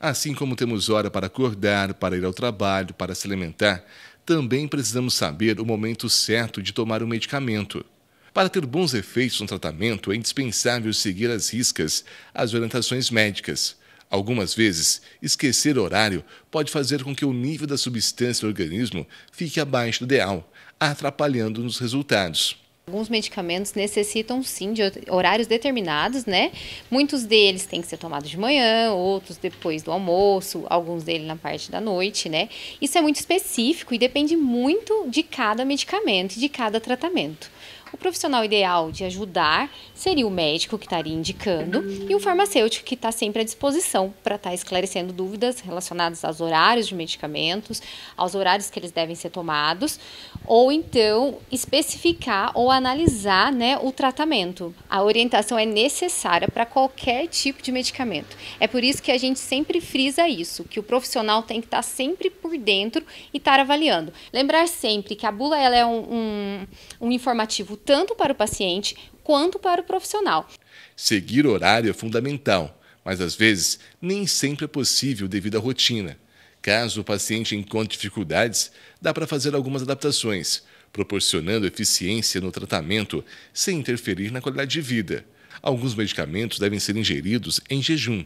Assim como temos hora para acordar, para ir ao trabalho, para se alimentar, também precisamos saber o momento certo de tomar o medicamento. Para ter bons efeitos no tratamento, é indispensável seguir as riscas, as orientações médicas. Algumas vezes, esquecer o horário pode fazer com que o nível da substância no organismo fique abaixo do ideal, atrapalhando nos resultados. Alguns medicamentos necessitam sim de horários determinados, né? Muitos deles têm que ser tomados de manhã, outros depois do almoço, alguns deles na parte da noite, né? Isso é muito específico e depende muito de cada medicamento e de cada tratamento. O profissional ideal de ajudar seria o médico que estaria indicando e o farmacêutico que está sempre à disposição para estar tá esclarecendo dúvidas relacionadas aos horários de medicamentos, aos horários que eles devem ser tomados, ou então especificar ou analisar né, o tratamento. A orientação é necessária para qualquer tipo de medicamento. É por isso que a gente sempre frisa isso, que o profissional tem que estar tá sempre por dentro e estar tá avaliando. Lembrar sempre que a bula ela é um, um, um informativo tanto para o paciente quanto para o profissional. Seguir horário é fundamental, mas às vezes nem sempre é possível devido à rotina. Caso o paciente encontre dificuldades, dá para fazer algumas adaptações proporcionando eficiência no tratamento sem interferir na qualidade de vida. Alguns medicamentos devem ser ingeridos em jejum.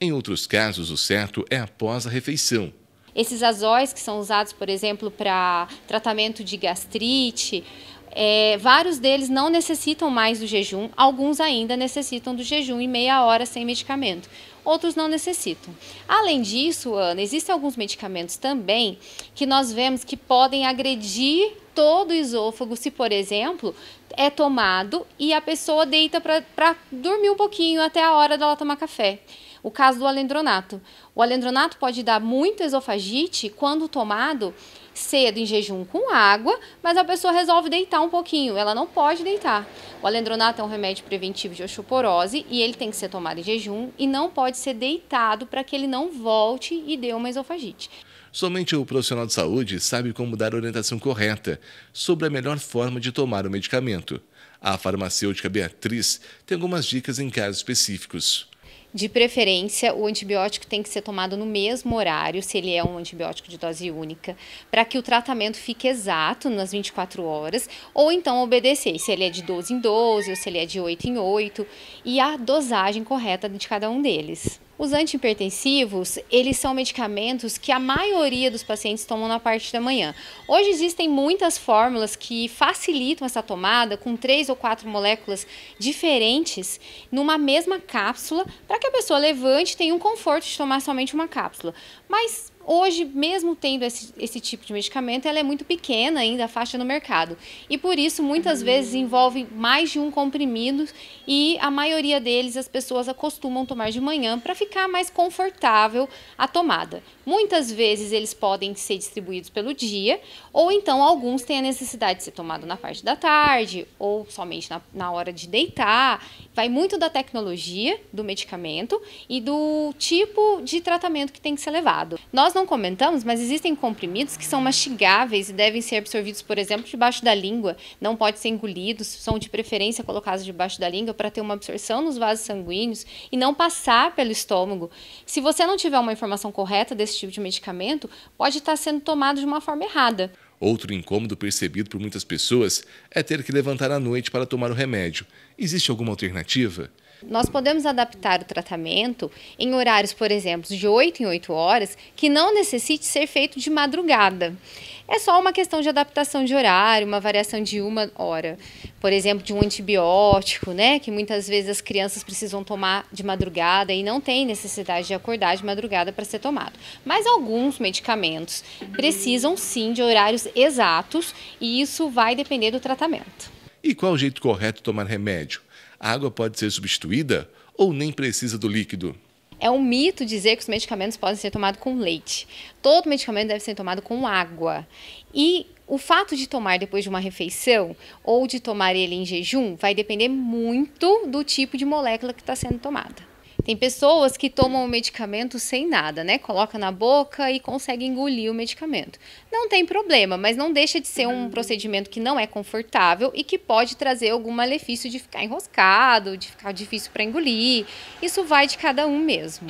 Em outros casos, o certo é após a refeição. Esses azóis que são usados, por exemplo, para tratamento de gastrite, é, vários deles não necessitam mais do jejum, alguns ainda necessitam do jejum e meia hora sem medicamento, outros não necessitam. Além disso, Ana, existem alguns medicamentos também que nós vemos que podem agredir todo o esôfago, se por exemplo, é tomado e a pessoa deita para dormir um pouquinho até a hora dela tomar café. O caso do alendronato. O alendronato pode dar muita esofagite quando tomado cedo em jejum com água, mas a pessoa resolve deitar um pouquinho. Ela não pode deitar. O alendronato é um remédio preventivo de osteoporose e ele tem que ser tomado em jejum e não pode ser deitado para que ele não volte e dê uma esofagite. Somente o profissional de saúde sabe como dar a orientação correta sobre a melhor forma de tomar o medicamento. A farmacêutica Beatriz tem algumas dicas em casos específicos. De preferência, o antibiótico tem que ser tomado no mesmo horário, se ele é um antibiótico de dose única, para que o tratamento fique exato nas 24 horas, ou então obedecer, se ele é de 12 em 12, ou se ele é de 8 em 8, e a dosagem correta de cada um deles. Os antihipertensivos, eles são medicamentos que a maioria dos pacientes tomam na parte da manhã. Hoje existem muitas fórmulas que facilitam essa tomada com três ou quatro moléculas diferentes numa mesma cápsula, para que a pessoa levante e tenha um conforto de tomar somente uma cápsula. Mas Hoje, mesmo tendo esse, esse tipo de medicamento, ela é muito pequena ainda, a faixa no mercado. E por isso, muitas hum. vezes, envolve mais de um comprimido e a maioria deles as pessoas acostumam tomar de manhã para ficar mais confortável a tomada. Muitas vezes eles podem ser distribuídos pelo dia, ou então alguns têm a necessidade de ser tomado na parte da tarde, ou somente na, na hora de deitar. Vai muito da tecnologia do medicamento e do tipo de tratamento que tem que ser levado. Nós não comentamos, mas existem comprimidos que são mastigáveis e devem ser absorvidos, por exemplo, debaixo da língua. Não pode ser engolidos, são de preferência colocados debaixo da língua para ter uma absorção nos vasos sanguíneos e não passar pelo estômago. Se você não tiver uma informação correta desse tipo de medicamento, pode estar sendo tomado de uma forma errada. Outro incômodo percebido por muitas pessoas é ter que levantar à noite para tomar o remédio. Existe alguma alternativa? Nós podemos adaptar o tratamento em horários, por exemplo, de 8 em 8 horas, que não necessite ser feito de madrugada. É só uma questão de adaptação de horário, uma variação de uma hora. Por exemplo, de um antibiótico, né? Que muitas vezes as crianças precisam tomar de madrugada e não tem necessidade de acordar de madrugada para ser tomado. Mas alguns medicamentos precisam sim de horários exatos e isso vai depender do tratamento. E qual é o jeito correto de tomar remédio? a água pode ser substituída ou nem precisa do líquido? É um mito dizer que os medicamentos podem ser tomados com leite. Todo medicamento deve ser tomado com água. E o fato de tomar depois de uma refeição ou de tomar ele em jejum vai depender muito do tipo de molécula que está sendo tomada. Tem pessoas que tomam o medicamento sem nada, né? Coloca na boca e consegue engolir o medicamento. Não tem problema, mas não deixa de ser um uhum. procedimento que não é confortável e que pode trazer algum malefício de ficar enroscado, de ficar difícil para engolir. Isso vai de cada um mesmo.